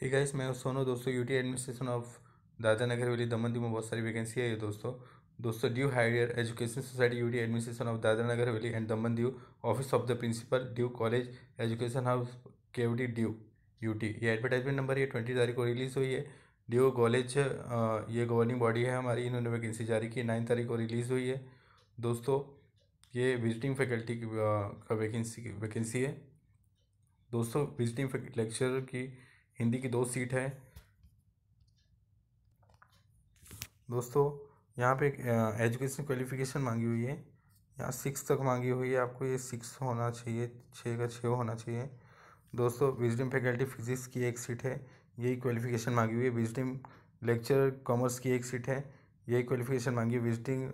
ही guys मैं सोनो दोस्तों UT administration of Dadra Nagar वेली दमन में बहुत सारी वैकेंसी है दोस्तों दोस्तों Diu higher education society UT administration of Dadra Nagar Haveli and Daman Diu office of the principal Diu college education house Kevdi Diu UT ये एडवर्टाइजमेंट नंबर ये ट्वेंटी तारीख को रिलीज़ हुई है ड्यू कॉलेज ये गवर्निंग बॉडी है हमारी इन्होंने वैकेंसी जारी की नाइन तारीख को रिलीज़ हुई है दोस्तों ये विजिटिंग फैकल्टी का वैकेंसी वैकेंसी है दोस्तों विजिटिंग लेक्चर की हिंदी की दो सीट है दोस्तों यहाँ पे एजुकेशन क्वालिफिकेशन मांगी हुई है यहाँ सिक्स तक मांगी हुई है आपको ये सिक्स होना चाहिए छः का छः होना चाहिए दोस्तों विजडम फैकल्टी फिजिक्स की एक सीट है यही क्वालिफिकेशन मांगी हुई है विजडम लेक्चर कॉमर्स की एक सीट है यही क्वालिफिकेशन मांगी विजिटिंग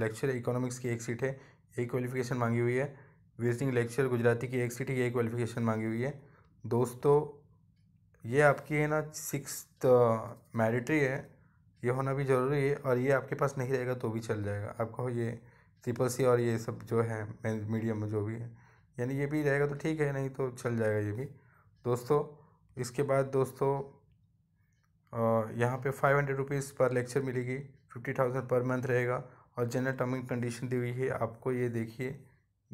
लेक्चर इकोनॉमिक्स की एक सीट है यही क्वालिफिकेशन मांगी हुई है विजिटिंग लेक्चर गुजराती की एक सीट है यही क्वालिफिकेशन मांगी हुई है दोस्तों ये आपकी है ना सिक्स मैरिटरी है ये होना भी ज़रूरी है और ये आपके पास नहीं रहेगा तो भी चल जाएगा आपका ये ट्रिपल सी और ये सब जो है मीडियम जो भी है यानी ये भी रहेगा तो ठीक है नहीं तो चल जाएगा ये भी दोस्तों इसके बाद दोस्तों यहाँ पे फाइव हंड्रेड रुपीज़ पर लेक्चर मिलेगी फिफ्टी थाउजेंड पर मंथ रहेगा और जनरल टर्म एंड कंडीशन दी हुई है आपको ये देखिए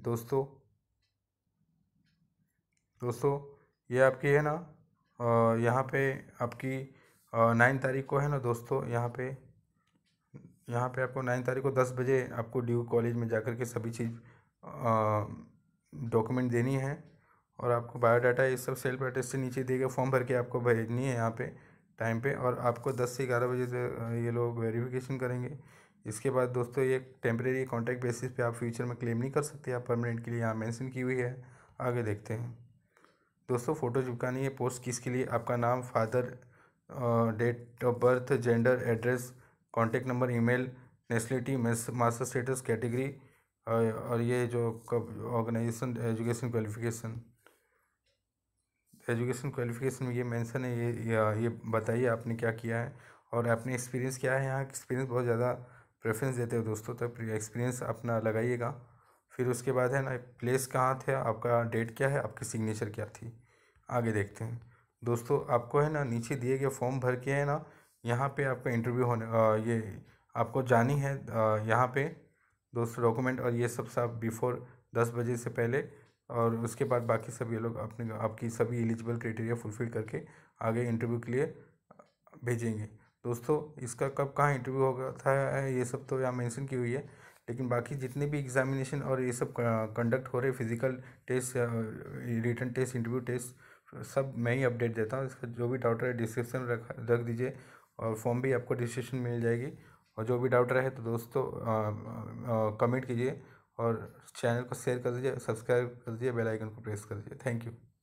दोस्तों दोस्तों ये आपकी है ना यहाँ पे आपकी नाइन तारीख को है ना दोस्तों यहाँ पे यहाँ पे आपको नाइन तारीख को दस बजे आपको ड्यू कॉलेज में जाकर के सभी चीज़ डॉक्यूमेंट देनी है और आपको बायोडाटा ये सब सेल्फ एड्रेस से नीचे दिए गए फॉर्म भर के आपको भेजनी है यहाँ पे टाइम पे और आपको दस से ग्यारह बजे से ये लोग वेरिफिकेशन करेंगे इसके बाद दोस्तों ये टेम्प्रेरी कॉन्ट्रैक्ट बेसिस पे आप फ्यूचर में क्लेम नहीं कर सकते आप परमानेंट के लिए यहाँ मैंसन की हुई है आगे देखते हैं दोस्तों फ़ोटो चिपकानी है पोस्ट किसके लिए आपका नाम father date of birth gender address contact number email nationality master status category और ये जो कब organization education qualification education qualification में ये मेंशन है ये ये बताइए आपने क्या किया है और आपने एक्सपीरियंस क्या है यहाँ एक्सपीरियंस बहुत ज़्यादा प्रेफरेंस देते हो दोस्तों तो एक्सपीरियंस अपना लगाइएगा फिर उसके बाद है ना प्लेस कहाँ थे आपका डेट क्या है आपकी सिग्नेचर क्या थी आगे देखते हैं दोस्तों आपको है ना नीचे दिए गए फॉर्म भर के है ना यहाँ पे आपका इंटरव्यू होने आ, ये आपको जानी है यहाँ पे दोस्तों डॉक्यूमेंट और ये सब सब बिफोर दस बजे से पहले और उसके बाद बाकी सभी लोग अपने आपकी सभी एलिजिबल क्राइटेरिया फुलफ़िल करके आगे इंटरव्यू के लिए भेजेंगे दोस्तों इसका कब कहाँ इंटरव्यू होगा था ये सब तो यहाँ मेंशन की हुई है लेकिन बाकी जितने भी एग्जामिनेशन और ये सब कंडक्ट हो रहे physical test return test interview test सब मैं ही अपडेट देता हूँ इसका जो भी डाउट रहे डिस्क्रिप्शन रख रख दीजिए और फॉर्म भी आपको डिस्क्रिप्शन मिल जाएगी और जो भी डाउट रहे तो दोस्तों कमेंट कीजिए और चैनल को शेयर कर दीजिए सब्सक्राइब कर दीजिए बेल आइकन को प्रेस कर दीजिए थैंक यू